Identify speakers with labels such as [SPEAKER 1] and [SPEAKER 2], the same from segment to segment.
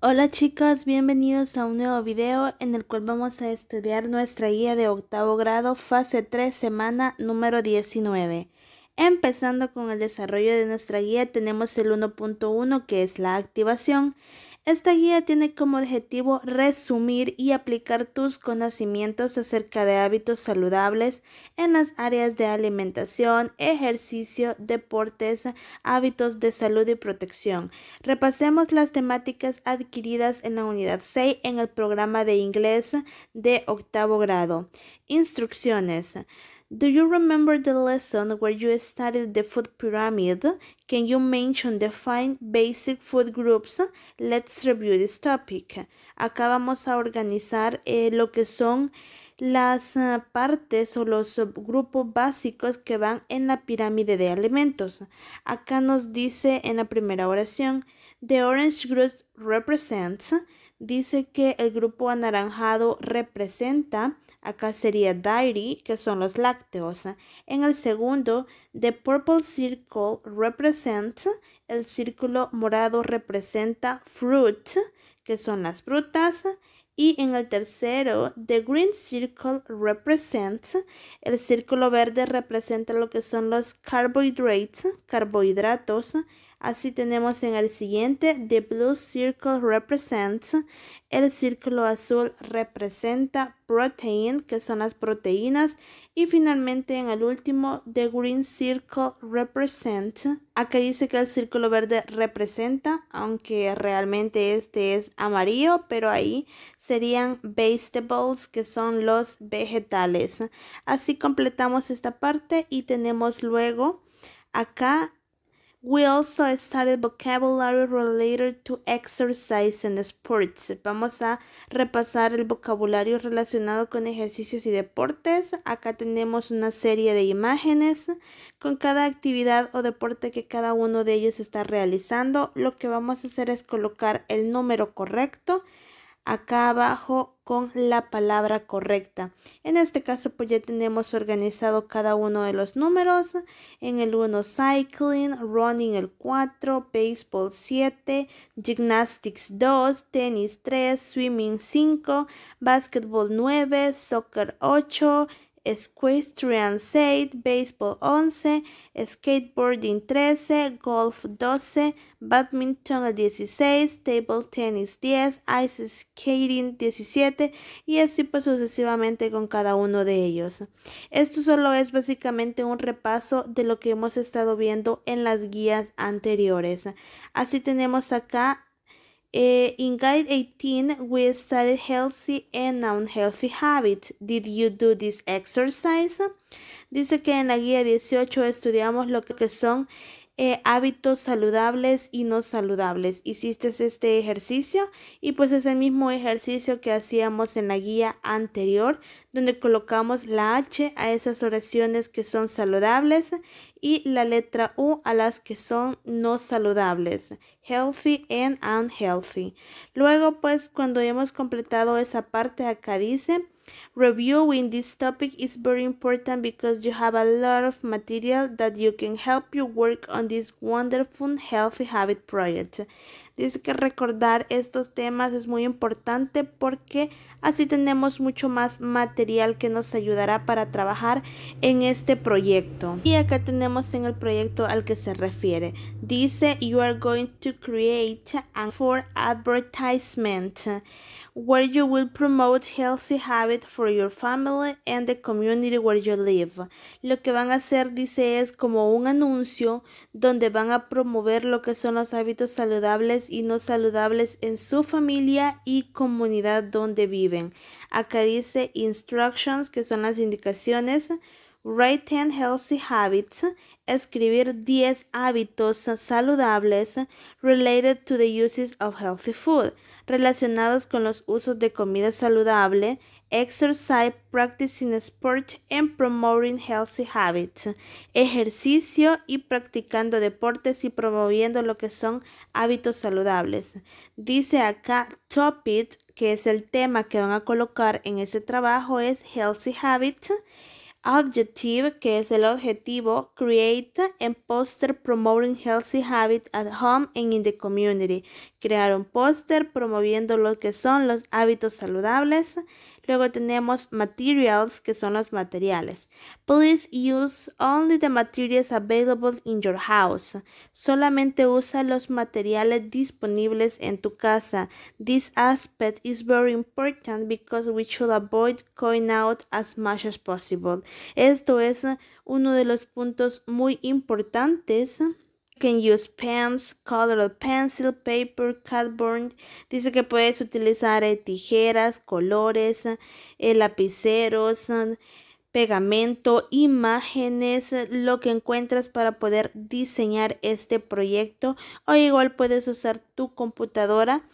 [SPEAKER 1] Hola chicos, bienvenidos a un nuevo video en el cual vamos a estudiar nuestra guía de octavo grado, fase 3, semana número 19. Empezando con el desarrollo de nuestra guía tenemos el 1.1 que es la activación. Esta guía tiene como objetivo resumir y aplicar tus conocimientos acerca de hábitos saludables en las áreas de alimentación, ejercicio, deportes, hábitos de salud y protección. Repasemos las temáticas adquiridas en la unidad 6 en el programa de inglés de octavo grado. Instrucciones. Do you remember the lesson where you studied the food pyramid? Can you mention the five basic food groups? Let's review this topic. Acá vamos a organizar eh, lo que son las eh, partes o los grupos básicos que van en la pirámide de alimentos. Acá nos dice en la primera oración, the orange group represents dice que el grupo anaranjado representa, acá sería dairy, que son los lácteos. En el segundo, the purple circle represents, el círculo morado representa fruit, que son las frutas. Y en el tercero, the green circle represents, el círculo verde representa lo que son los carbohydrates, carbohidratos. Así tenemos en el siguiente, the blue circle represents, el círculo azul representa protein, que son las proteínas, y finalmente en el último, the green circle represents, acá dice que el círculo verde representa, aunque realmente este es amarillo, pero ahí serían vegetables, que son los vegetales. Así completamos esta parte y tenemos luego acá We also studied vocabulary related to exercise and sports. Vamos a repasar el vocabulario relacionado con ejercicios y deportes. Acá tenemos una serie de imágenes con cada actividad o deporte que cada uno de ellos está realizando. Lo que vamos a hacer es colocar el número correcto acá abajo con la palabra correcta. En este caso pues ya tenemos organizado cada uno de los números. En el 1 cycling, running el 4, baseball 7, gymnastics 2, tenis 3, swimming 5, basketball 9, soccer 8, Equestrian 6, Baseball 11, Skateboarding 13, Golf 12, Badminton 16, Table Tennis 10, Ice Skating 17 y así pues sucesivamente con cada uno de ellos. Esto solo es básicamente un repaso de lo que hemos estado viendo en las guías anteriores. Así tenemos acá Eh, in guide 18, we studied healthy and unhealthy habits. Did you do this exercise? Dice que en la guía 18 estudiamos lo que son Eh, hábitos saludables y no saludables. Hiciste este ejercicio y pues es el mismo ejercicio que hacíamos en la guía anterior donde colocamos la H a esas oraciones que son saludables y la letra U a las que son no saludables, healthy and unhealthy. Luego pues cuando hemos completado esa parte acá dice Reviewing this topic is very important because you have a lot of material that you can help you work on this wonderful healthy habit project. Dice que recordar estos temas es muy importante porque Así tenemos mucho más material que nos ayudará para trabajar en este proyecto. Y acá tenemos en el proyecto al que se refiere. Dice, you are going to create an for advertisement where you will promote healthy habits for your family and the community where you live. Lo que van a hacer, dice, es como un anuncio donde van a promover lo que son los hábitos saludables y no saludables en su familia y comunidad donde vive. Acá dice instructions, que son las indicaciones. Write 10 healthy habits, escribir 10 hábitos saludables related to the uses of healthy food, relacionados con los usos de comida saludable Exercise practicing Sports and promoting healthy habits. Ejercicio y practicando deportes y promoviendo lo que son hábitos saludables. Dice acá topic, que es el tema que van a colocar en ese trabajo, es healthy habits. Objective, que es el objetivo, create a poster promoting healthy habits at home and in the community. Crear un póster promoviendo lo que son los hábitos saludables. Luego tenemos materials, que son los materiales. Please use only the materials available in your house. Solamente usa los materiales disponibles en tu casa. This aspect is very important because we should avoid going out as much as possible. Esto es uno de los puntos muy importantes can use pens, colored pencil, paper, cardboard. Dice que puedes utilizar eh, tijeras, colores, eh, lapiceros, eh, pegamento, imágenes, lo que encuentras para poder diseñar este proyecto. O igual puedes usar tu computadora,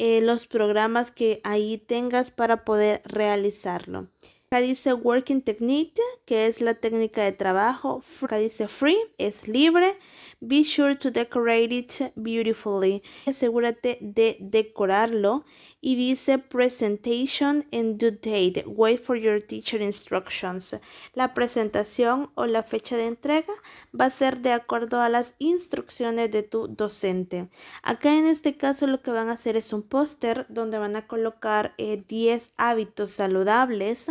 [SPEAKER 1] los programas que ahí tengas para poder realizarlo. Acá dice working technique, que es la técnica de trabajo. Acá dice free, es libre. Be sure to decorate it beautifully. Asegúrate de decorarlo y dice presentation and due date, wait for your teacher instructions. La presentación o la fecha de entrega va a ser de acuerdo a las instrucciones de tu docente. Acá en este caso lo que van a hacer es un póster donde van a colocar 10 eh, hábitos saludables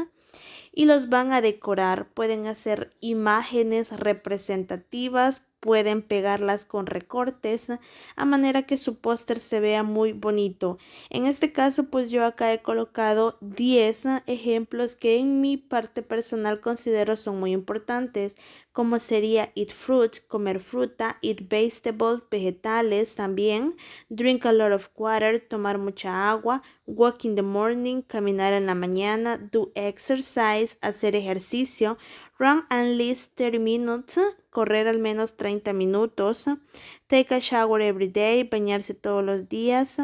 [SPEAKER 1] y los van a decorar. Pueden hacer imágenes representativas, pueden pegarlas con recortes a manera que su póster se vea muy bonito. En este caso pues yo acá he colocado 10 ejemplos que en mi parte personal considero son muy importantes como sería eat fruit, comer fruta, eat vegetables, vegetales también, drink a lot of water, tomar mucha agua, walk in the morning, caminar en la mañana, do exercise, hacer ejercicio, run at least 30 minutes correr al menos 30 minutos Take a shower every day, bañarse todos los días.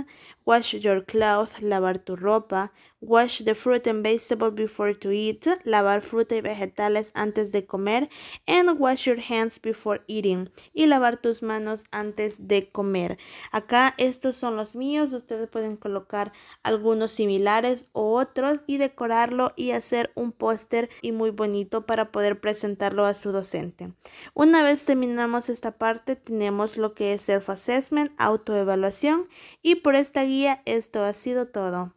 [SPEAKER 1] Wash your clothes, lavar tu ropa. Wash the fruit and vegetables before to eat, lavar fruta y vegetales antes de comer. And wash your hands before eating, y lavar tus manos antes de comer. Acá estos son los míos, ustedes pueden colocar algunos similares o otros y decorarlo y hacer un póster y muy bonito para poder presentarlo a su docente. Una vez terminamos esta parte, tenemos lo que es Self Assessment, autoevaluación y por esta guía esto ha sido todo.